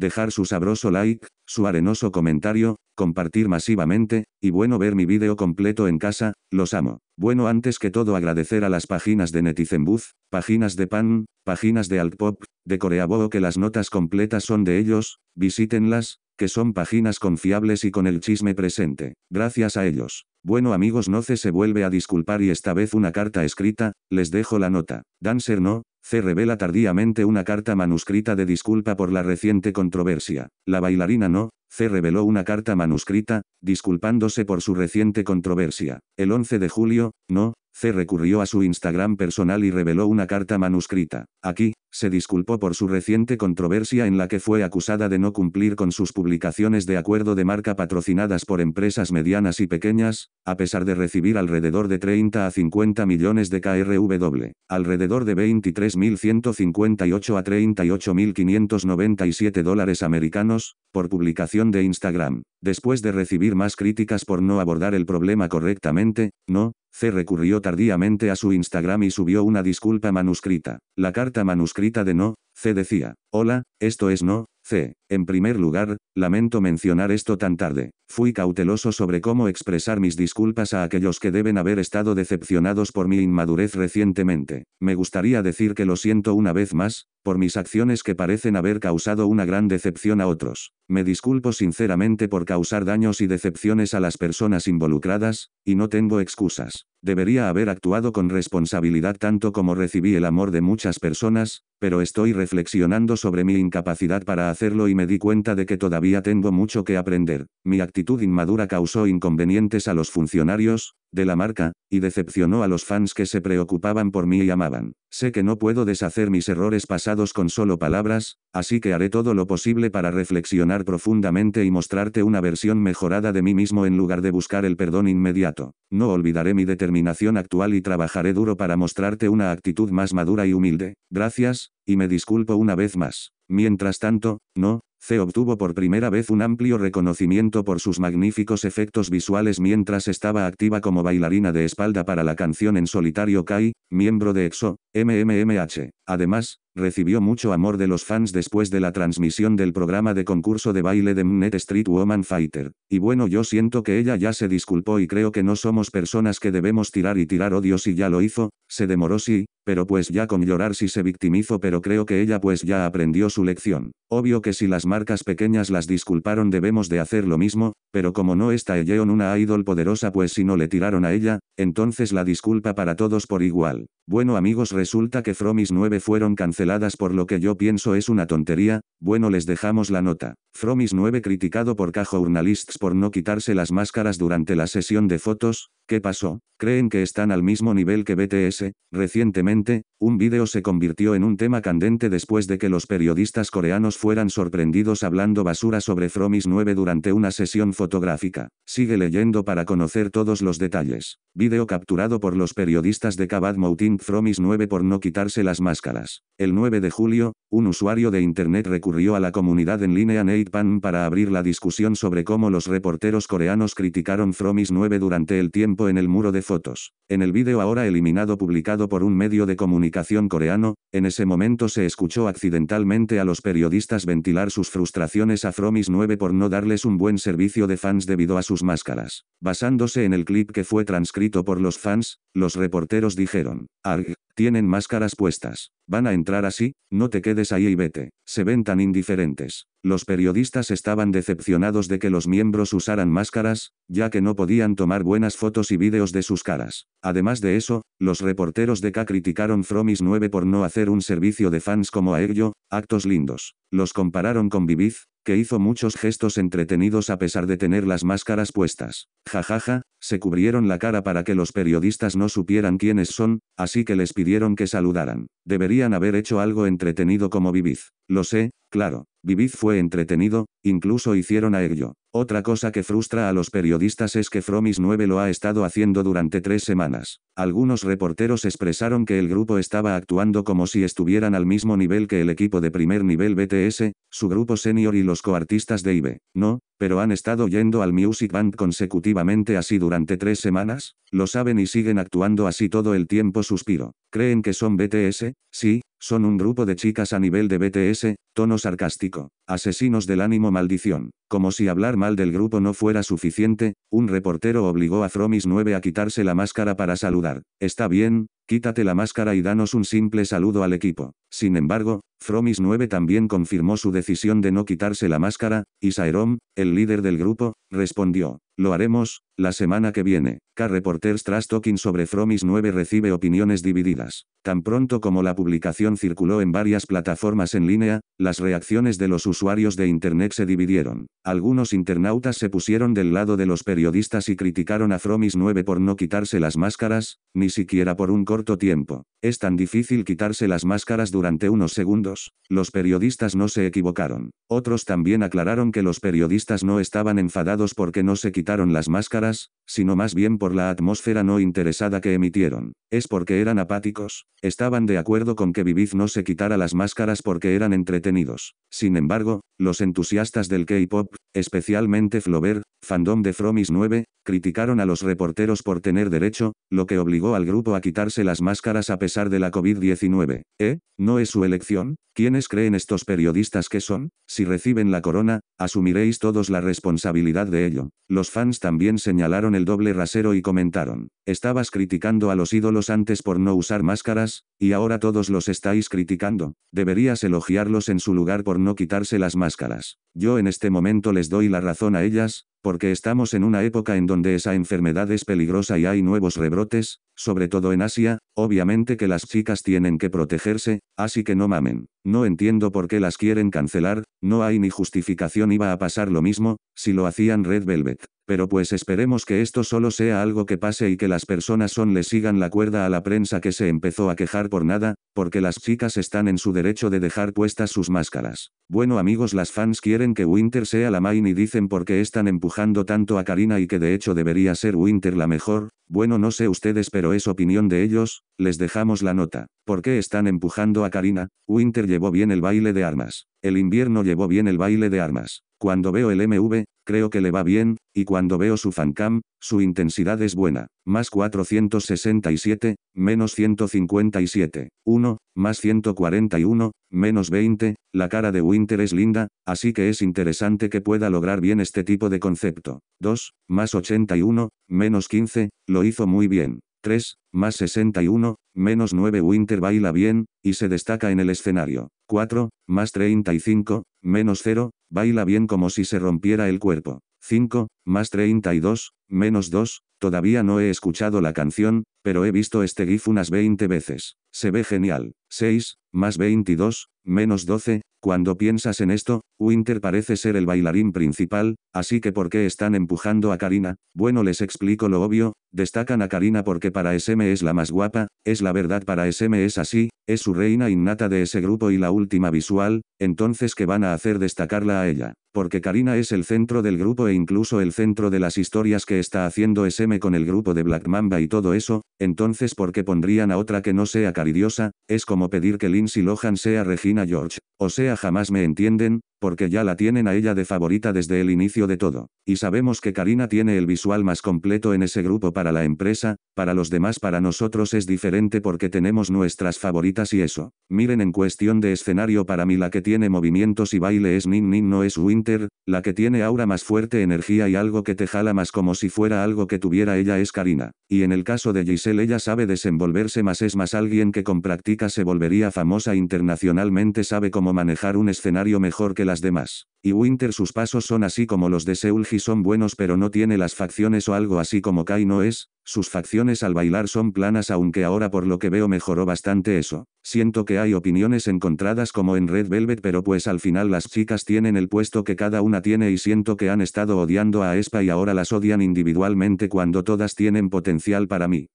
dejar su sabroso like, su arenoso comentario, compartir masivamente, y bueno ver mi vídeo completo en casa, los amo. Bueno antes que todo agradecer a las páginas de Netizenbuz, páginas de Pan, páginas de Altpop, de Coreaboo que las notas completas son de ellos, visítenlas, que son páginas confiables y con el chisme presente. Gracias a ellos. Bueno amigos Noce se vuelve a disculpar y esta vez una carta escrita, les dejo la nota. Dancer no, C revela tardíamente una carta manuscrita de disculpa por la reciente controversia. La bailarina no, C reveló una carta manuscrita, disculpándose por su reciente controversia. El 11 de julio, no, C recurrió a su Instagram personal y reveló una carta manuscrita. Aquí, se disculpó por su reciente controversia en la que fue acusada de no cumplir con sus publicaciones de acuerdo de marca patrocinadas por empresas medianas y pequeñas, a pesar de recibir alrededor de 30 a 50 millones de KRW, alrededor de 23.158 a 38.597 dólares americanos, por publicación de Instagram. Después de recibir más críticas por no abordar el problema correctamente, no, C. recurrió tardíamente a su Instagram y subió una disculpa manuscrita. La carta manuscrita de No, C decía, Hola, esto es No, C. En primer lugar, lamento mencionar esto tan tarde. Fui cauteloso sobre cómo expresar mis disculpas a aquellos que deben haber estado decepcionados por mi inmadurez recientemente. Me gustaría decir que lo siento una vez más, por mis acciones que parecen haber causado una gran decepción a otros. Me disculpo sinceramente por causar daños y decepciones a las personas involucradas, y no tengo excusas. Debería haber actuado con responsabilidad tanto como recibí el amor de muchas personas, pero estoy reflexionando sobre mi incapacidad para hacerlo y me di cuenta de que todavía tengo mucho que aprender. Mi actitud inmadura causó inconvenientes a los funcionarios, de la marca, y decepcionó a los fans que se preocupaban por mí y amaban. Sé que no puedo deshacer mis errores pasados con solo palabras, así que haré todo lo posible para reflexionar profundamente y mostrarte una versión mejorada de mí mismo en lugar de buscar el perdón inmediato. No olvidaré mi determinación actual y trabajaré duro para mostrarte una actitud más madura y humilde. Gracias, y me disculpo una vez más. Mientras tanto, no, C obtuvo por primera vez un amplio reconocimiento por sus magníficos efectos visuales mientras estaba activa como bailarina de espalda para la canción en solitario Kai, miembro de EXO, MMMH. Además, recibió mucho amor de los fans después de la transmisión del programa de concurso de baile de Mnet Street Woman Fighter. Y bueno yo siento que ella ya se disculpó y creo que no somos personas que debemos tirar y tirar odio si ya lo hizo, se demoró sí, pero pues ya con llorar si se victimizó pero creo que ella pues ya aprendió su lección. Obvio que si las marcas pequeñas las disculparon debemos de hacer lo mismo, pero como no está en una idol poderosa pues si no le tiraron a ella, entonces la disculpa para todos por igual. Bueno amigos resulta que Fromis 9 fueron cancelados por lo que yo pienso es una tontería, bueno les dejamos la nota. Fromis 9 criticado por Cajournalists journalists por no quitarse las máscaras durante la sesión de fotos, ¿Qué pasó? ¿Creen que están al mismo nivel que BTS? Recientemente, un vídeo se convirtió en un tema candente después de que los periodistas coreanos fueran sorprendidos hablando basura sobre Fromis 9 durante una sesión fotográfica. Sigue leyendo para conocer todos los detalles. Vídeo capturado por los periodistas de Kabad Moutin Fromis 9 por no quitarse las máscaras. El 9 de julio, un usuario de internet recurrió a la comunidad en línea Pan para abrir la discusión sobre cómo los reporteros coreanos criticaron Fromis 9 durante el tiempo en el muro de fotos. En el vídeo ahora eliminado publicado por un medio de comunicación coreano, en ese momento se escuchó accidentalmente a los periodistas ventilar sus frustraciones a Fromis 9 por no darles un buen servicio de fans debido a sus máscaras. Basándose en el clip que fue transcrito por los fans, los reporteros dijeron, Arg, tienen máscaras puestas. Van a entrar así, no te quedes ahí y vete. Se ven tan indiferentes. Los periodistas estaban decepcionados de que los miembros usaran máscaras, ya que no podían tomar buenas fotos y vídeos de sus caras. Además de eso, los reporteros de K criticaron Fromis 9 por no hacer un servicio de fans como a ello, actos lindos. Los compararon con Viviz, que hizo muchos gestos entretenidos a pesar de tener las máscaras puestas. Jajaja, ja, ja, se cubrieron la cara para que los periodistas no supieran quiénes son, así que les pidieron que saludaran. Deberían haber hecho algo entretenido como Viviz. Lo sé, claro. Vivid fue entretenido, incluso hicieron a ello. Otra cosa que frustra a los periodistas es que Fromis 9 lo ha estado haciendo durante tres semanas. Algunos reporteros expresaron que el grupo estaba actuando como si estuvieran al mismo nivel que el equipo de primer nivel BTS, su grupo senior y los coartistas de IBE. No, pero han estado yendo al Music Band consecutivamente así durante tres semanas. Lo saben y siguen actuando así todo el tiempo suspiro. ¿Creen que son BTS? Sí, son un grupo de chicas a nivel de BTS, tono sarcástico Asesinos del ánimo maldición. Como si hablar mal del grupo no fuera suficiente, un reportero obligó a Fromis 9 a quitarse la máscara para saludar. Está bien, Quítate la máscara y danos un simple saludo al equipo. Sin embargo, Fromis 9 también confirmó su decisión de no quitarse la máscara, y Saerom, el líder del grupo, respondió. Lo haremos, la semana que viene. K Reporters Trash Talking sobre Fromis 9 recibe opiniones divididas. Tan pronto como la publicación circuló en varias plataformas en línea, las reacciones de los usuarios de Internet se dividieron. Algunos internautas se pusieron del lado de los periodistas y criticaron a Fromis 9 por no quitarse las máscaras, ni siquiera por un corto tiempo. Es tan difícil quitarse las máscaras durante unos segundos. Los periodistas no se equivocaron. Otros también aclararon que los periodistas no estaban enfadados porque no se quitaron las máscaras, sino más bien por la atmósfera no interesada que emitieron. Es porque eran apáticos, estaban de acuerdo con que Vivid no se quitara las máscaras porque eran entretenidos. Sin embargo, los entusiastas del K-pop, especialmente Flover, fandom de Fromis 9, criticaron a los reporteros por tener derecho, lo que obligó al grupo a quitarse las máscaras a pesar de la COVID-19. ¿Eh? ¿No es su elección? ¿Quiénes creen estos periodistas que son? Si reciben la corona, asumiréis todos la responsabilidad de ello. Los fans también señalaron el doble rasero y comentaron. Estabas criticando a los ídolos antes por no usar máscaras, y ahora todos los estáis criticando. Deberías elogiarlos en su lugar por no quitarse las máscaras. Yo en este momento les doy la razón a ellas, porque estamos en una época en donde esa enfermedad es peligrosa y hay nuevos rebrotes, sobre todo en Asia, obviamente que las chicas tienen que protegerse, así que no mamen. No entiendo por qué las quieren cancelar, no hay ni justificación iba a pasar lo mismo, si lo hacían Red Velvet. Pero pues esperemos que esto solo sea algo que pase y que las personas son le sigan la cuerda a la prensa que se empezó a quejar por nada, porque las chicas están en su derecho de dejar puestas sus máscaras. Bueno amigos las fans quieren que Winter sea la main y dicen porque están empujando tanto a Karina y que de hecho debería ser Winter la mejor, bueno no sé ustedes pero es opinión de ellos, les dejamos la nota. ¿Por qué están empujando a Karina? Winter llevó bien el baile de armas. El invierno llevó bien el baile de armas. Cuando veo el MV, creo que le va bien, y cuando veo su fancam, su intensidad es buena. Más 467, menos 157, 1, más 141, menos 20, la cara de Winter es linda, así que es interesante que pueda lograr bien este tipo de concepto. 2, más 81, menos 15, lo hizo muy bien. 3, más 61, menos 9 Winter baila bien, y se destaca en el escenario. 4, más 35, menos 0, baila bien como si se rompiera el cuerpo. 5, más 32, menos 2, todavía no he escuchado la canción, pero he visto este GIF unas 20 veces. Se ve genial. 6, más 22, menos 12, cuando piensas en esto, Winter parece ser el bailarín principal, así que ¿por qué están empujando a Karina? Bueno les explico lo obvio, Destacan a Karina porque para SM es la más guapa, es la verdad para SM es así, es su reina innata de ese grupo y la última visual, entonces qué van a hacer destacarla a ella, porque Karina es el centro del grupo e incluso el centro de las historias que está haciendo SM con el grupo de Black Mamba y todo eso, entonces ¿por qué pondrían a otra que no sea caridiosa? Es como pedir que Lindsay Lohan sea Regina George, o sea jamás me entienden, porque ya la tienen a ella de favorita desde el inicio de todo. Y sabemos que Karina tiene el visual más completo en ese grupo para la empresa, para los demás para nosotros es diferente porque tenemos nuestras favoritas y eso. Miren en cuestión de escenario para mí la que tiene movimientos y baile es Nin Nin no es Winter, la que tiene aura más fuerte energía y algo que te jala más como si fuera algo que tuviera ella es Karina. Y en el caso de Giselle ella sabe desenvolverse más es más alguien que con práctica se volvería famosa internacionalmente sabe cómo manejar un escenario mejor que las demás. Y Winter sus pasos son así como los de Seulgi son buenos pero no tiene las facciones o algo así como Kai no es, sus facciones al bailar son planas aunque ahora por lo que veo mejoró bastante eso. Siento que hay opiniones encontradas como en Red Velvet pero pues al final las chicas tienen el puesto que cada una tiene y siento que han estado odiando a Espa y ahora las odian individualmente cuando todas tienen potencial para mí.